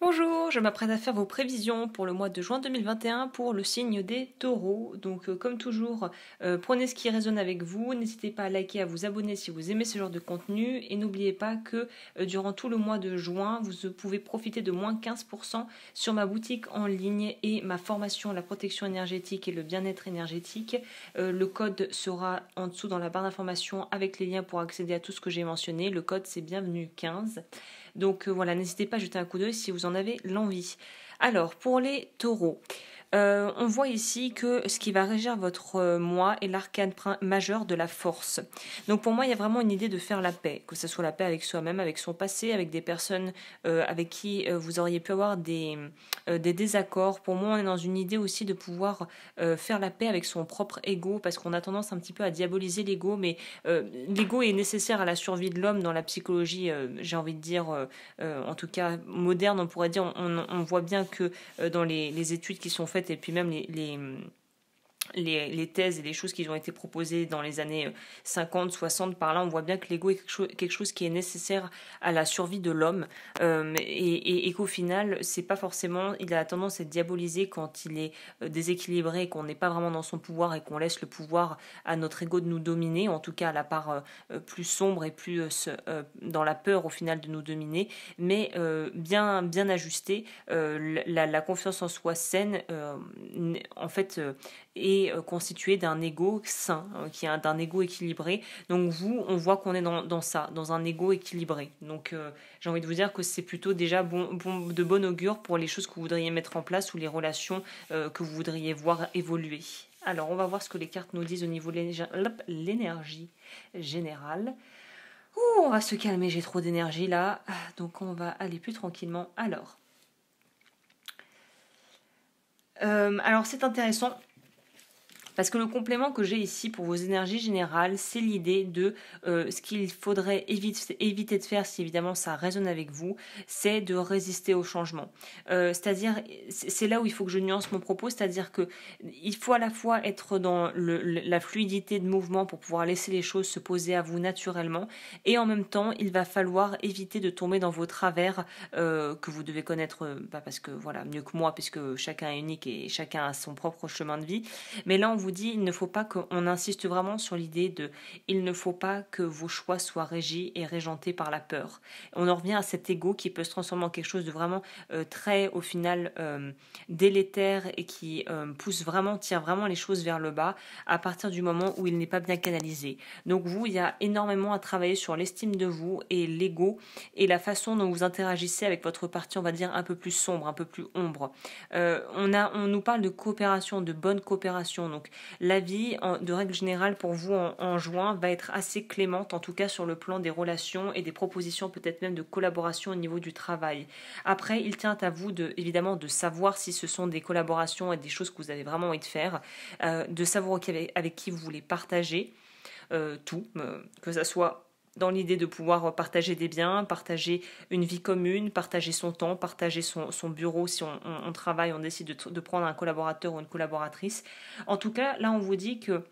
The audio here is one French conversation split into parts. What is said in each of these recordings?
Bonjour, je m'apprête à faire vos prévisions pour le mois de juin 2021 pour le signe des taureaux. Donc euh, comme toujours, euh, prenez ce qui résonne avec vous, n'hésitez pas à liker, à vous abonner si vous aimez ce genre de contenu et n'oubliez pas que euh, durant tout le mois de juin, vous pouvez profiter de moins 15% sur ma boutique en ligne et ma formation La protection énergétique et le bien-être énergétique. le code sera en dessous dans la barre d'information avec les liens pour accéder à tout ce que j'ai mentionné. Le code c'est bienvenue 15. Donc euh, voilà, n'hésitez pas à jeter un coup d'œil si vous en avez l'envie. Alors, pour les taureaux, euh, on voit ici que ce qui va régir votre euh, moi est l'arcane majeur de la force. Donc pour moi, il y a vraiment une idée de faire la paix, que ce soit la paix avec soi-même, avec son passé, avec des personnes euh, avec qui vous auriez pu avoir des, désaccords. Pour moi, on est dans une idée aussi de pouvoir faire la paix avec son propre ego, parce qu'on a tendance un petit peu à diaboliser l'ego, mais l'ego est nécessaire à la survie de l'homme dans la psychologie, j'ai envie de dire, en tout cas moderne, on pourrait dire, on, on voit bien que euh, dans les, études qui sont faites et puis même les les, les, thèses et les choses qui ont été proposées dans les années 50, euh, 60, par là, on voit bien que l'ego est quelque chose, qui est nécessaire à la survie de l'homme euh, et, et, qu'au final, c'est pas forcément, il a tendance à être diabolisé quand il est euh, déséquilibré et qu'on n'est pas vraiment dans son pouvoir et qu'on laisse le pouvoir à notre ego de nous dominer, en tout cas à la part plus sombre et plus dans la peur au final de nous dominer, mais bien, bien ajusté, la, la, confiance en soi saine, en fait, est euh, constitué d'un ego sain, hein, qui d'un ego équilibré. Donc vous, on voit qu'on est dans, ça, dans un ego équilibré. Donc euh, j'ai envie de vous dire que c'est plutôt déjà bon, de bon augure pour les choses que vous voudriez mettre en place ou les relations euh, que vous voudriez voir évoluer. Alors on va voir ce que les cartes nous disent au niveau de l'énergie générale. on va se calmer, j'ai trop d'énergie là. Ah, donc on va aller plus tranquillement. Alors. alors c'est intéressant parce que le complément que j'ai ici pour vos énergies générales, c'est l'idée de euh, ce qu'il faudrait éviter, de faire si évidemment ça résonne avec vous, c'est de résister au changement. Euh, c'est-à-dire, c'est là où il faut que je nuance mon propos, c'est-à-dire que il faut à la fois être dans la fluidité de mouvement pour pouvoir laisser les choses se poser à vous naturellement, et en même temps, il va falloir éviter de tomber dans vos travers euh, que vous devez connaître, pas parce que voilà mieux que moi, puisque chacun est unique et chacun a son propre chemin de vie, mais là dit il ne faut pas qu'on insiste vraiment sur l'idée de il ne faut pas que vos choix soient régis et régentés par la peur. On en revient à cet ego qui peut se transformer en quelque chose de vraiment euh, très au final euh, délétère et qui euh, pousse vraiment, tire vraiment les choses vers le bas à partir du moment où il n'est pas bien canalisé. Donc vous, il y a énormément à travailler sur l'estime de vous et l'ego et la façon dont vous interagissez avec votre partie, on va dire, un peu plus sombre, un peu plus ombre. on, a, on nous parle de coopération, de bonne coopération. Donc la vie, de règle générale pour vous en, juin, va être assez clémente, en tout cas sur le plan des relations et des propositions peut-être même de collaboration au niveau du travail. Après, il tient à vous de, évidemment de savoir si ce sont des collaborations et des choses que vous avez vraiment envie de faire, euh, de savoir avec, qui vous voulez partager. Euh, tout, euh, que ça soit dans l'idée de pouvoir partager des biens, partager une vie commune, partager son temps, partager son, son bureau si on, travaille, on décide de, de prendre un collaborateur ou une collaboratrice. En tout cas, là, on vous dit que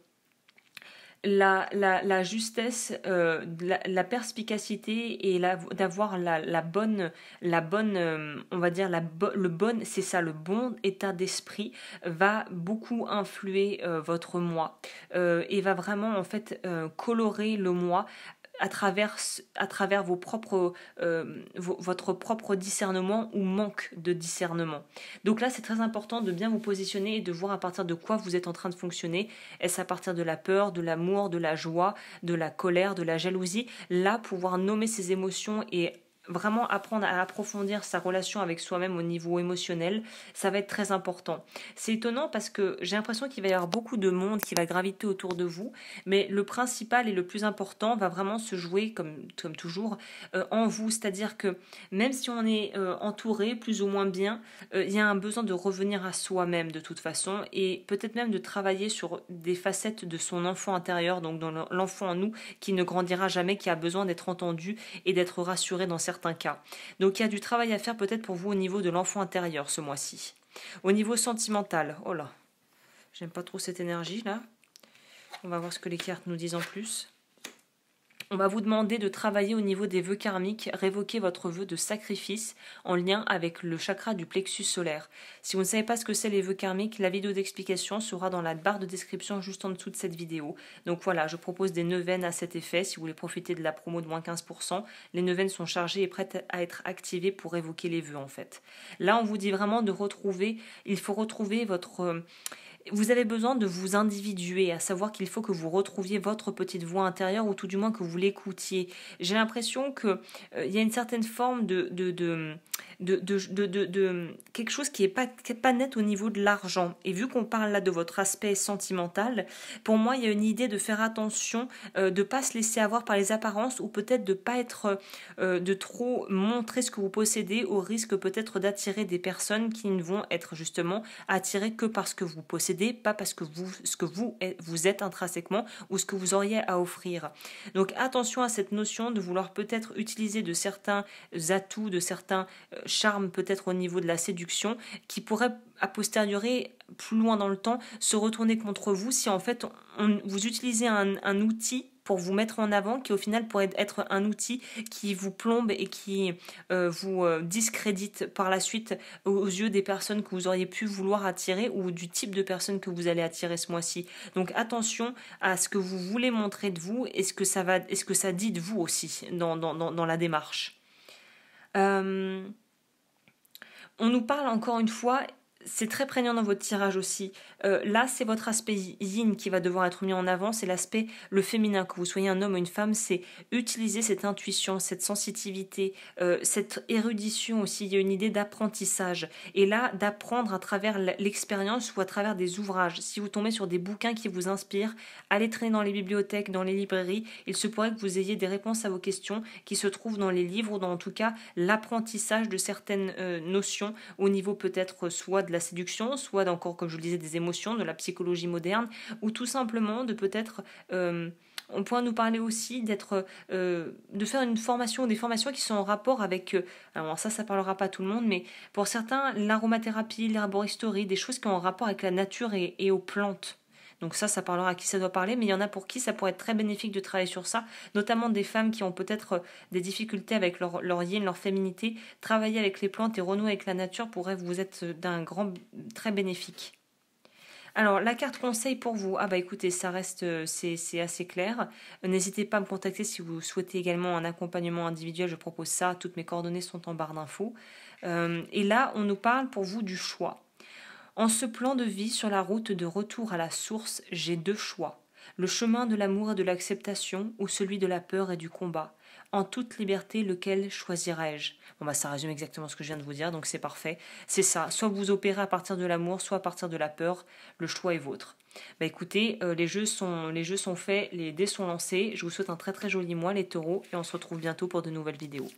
la, la, justesse, euh, la, perspicacité et d'avoir la, bonne, la bonne euh, on va dire, la le bon, c'est ça, le bon état d'esprit va beaucoup influer euh, votre moi et va vraiment en fait colorer le moi à travers, à travers vos propres, euh, votre propre discernement ou manque de discernement. Donc là, c'est très important de bien vous positionner et de voir à partir de quoi vous êtes en train de fonctionner. Est-ce à partir de la peur, de l'amour, de la joie, de la colère, de la jalousie Là, pouvoir nommer ces émotions et vraiment apprendre à approfondir sa relation avec soi-même au niveau émotionnel, ça va être très important. C'est étonnant parce que j'ai l'impression qu'il va y avoir beaucoup de monde qui va graviter autour de vous, mais le principal et le plus important va vraiment se jouer, comme, comme toujours, euh, en vous. C'est-à-dire que même si on est euh, entouré plus ou moins bien, euh, il y a un besoin de revenir à soi-même de toute façon, et peut-être même de travailler sur des facettes de son enfant intérieur, donc dans l'enfant en nous, qui ne grandira jamais, qui a besoin d'être entendu et d'être rassuré dans certains cas. Donc il y a du travail à faire peut-être pour vous au niveau de l'enfant intérieur ce mois-ci. Au niveau sentimental, oh là, j'aime pas trop cette énergie là. On va voir ce que les cartes nous disent en plus. On va vous demander de travailler au niveau des vœux karmiques, révoquer votre vœu de sacrifice en lien avec le chakra du plexus solaire. Si vous ne savez pas ce que c'est les vœux karmiques, la vidéo d'explication sera dans la barre de description juste en dessous de cette vidéo. Donc voilà, je propose des neuvaines à cet effet si vous voulez profiter de la promo de moins 15%. Les neuvaines sont chargées et prêtes à être activées pour révoquer les vœux en fait. Là, on vous dit vraiment de retrouver, il faut retrouver votre euh, vous avez besoin de vous individuer, à savoir qu'il faut que vous retrouviez votre petite voix intérieure ou tout du moins que vous l'écoutiez. J'ai l'impression qu'il euh, il y a une certaine forme de, de de, quelque chose qui n'est pas, pas net au niveau de l'argent. Et vu qu'on parle là de votre aspect sentimental, pour moi, il y a une idée de faire attention, euh, de ne pas se laisser avoir par les apparences ou peut-être de ne pas être, euh, de trop montrer ce que vous possédez au risque peut-être d'attirer des personnes qui ne vont être justement attirées que parce que vous possédez, pas parce que vous, ce que vous, vous êtes intrinsèquement ou ce que vous auriez à offrir. Donc attention à cette notion de vouloir peut-être utiliser de certains atouts, de certains, euh, charme peut-être au niveau de la séduction qui pourrait a posteriori plus loin dans le temps se retourner contre vous si en fait vous utilisez un, outil pour vous mettre en avant, qui au final pourrait être un outil qui vous plombe et qui euh, vous euh, discrédite par la suite aux yeux des personnes que vous auriez pu vouloir attirer ou du type de personnes que vous allez attirer ce mois-ci. Donc attention à ce que vous voulez montrer de vous et ce que ça, va, est ce que ça dit de vous aussi dans, dans, la démarche. Euh, on nous parle encore une fois c'est très prégnant dans votre tirage aussi. Euh, là, c'est votre aspect yin qui va devoir être mis en avant, c'est l'aspect le féminin, que vous soyez un homme ou une femme, c'est utiliser cette intuition, cette sensitivité, euh, cette érudition aussi. Il y a une idée d'apprentissage. Et là, d'apprendre à travers l'expérience ou à travers des ouvrages. Si vous tombez sur des bouquins qui vous inspirent, allez traîner dans les bibliothèques, dans les librairies. Il se pourrait que vous ayez des réponses à vos questions qui se trouvent dans les livres ou dans en tout cas l'apprentissage de certaines euh, notions au niveau peut-être soit de la la séduction, soit encore, comme je le disais, des émotions, de la psychologie moderne, ou tout simplement de peut-être... Euh, on pourrait nous parler aussi d'être, euh, de faire une formation, des formations qui sont en rapport avec, euh, ça, ça parlera pas à tout le monde, mais pour certains, l'aromathérapie, l'herboristerie, des choses qui ont en rapport avec la nature et aux plantes. Donc ça, ça parlera à qui ça doit parler, mais il y en a pour qui ça pourrait être très bénéfique de travailler sur ça, notamment des femmes qui ont peut-être euh, des difficultés avec leur, leur leur féminité. Travailler avec les plantes et renouer avec la nature pourrait vous être euh, d'un grand, très bénéfique. Alors, la carte conseil pour vous, ah bah écoutez, ça reste, euh, c'est assez clair. N'hésitez pas à me contacter si vous souhaitez également un accompagnement individuel, je propose ça, toutes mes coordonnées sont en barre d'infos. et là, on nous parle pour vous du choix. En ce plan de vie sur la route de retour à la source, j'ai deux choix le chemin de l'amour et de l'acceptation ou celui de la peur et du combat. En toute liberté, lequel choisirais-je Bon bah ça résume exactement ce que je viens de vous dire, donc c'est parfait. C'est ça, soit vous opérez à partir de l'amour, soit à partir de la peur, le choix est vôtre. Bah écoutez, euh, les, jeux les jeux sont faits, les dés sont lancés, je vous souhaite un très très joli mois les taureaux, et on se retrouve bientôt pour de nouvelles vidéos.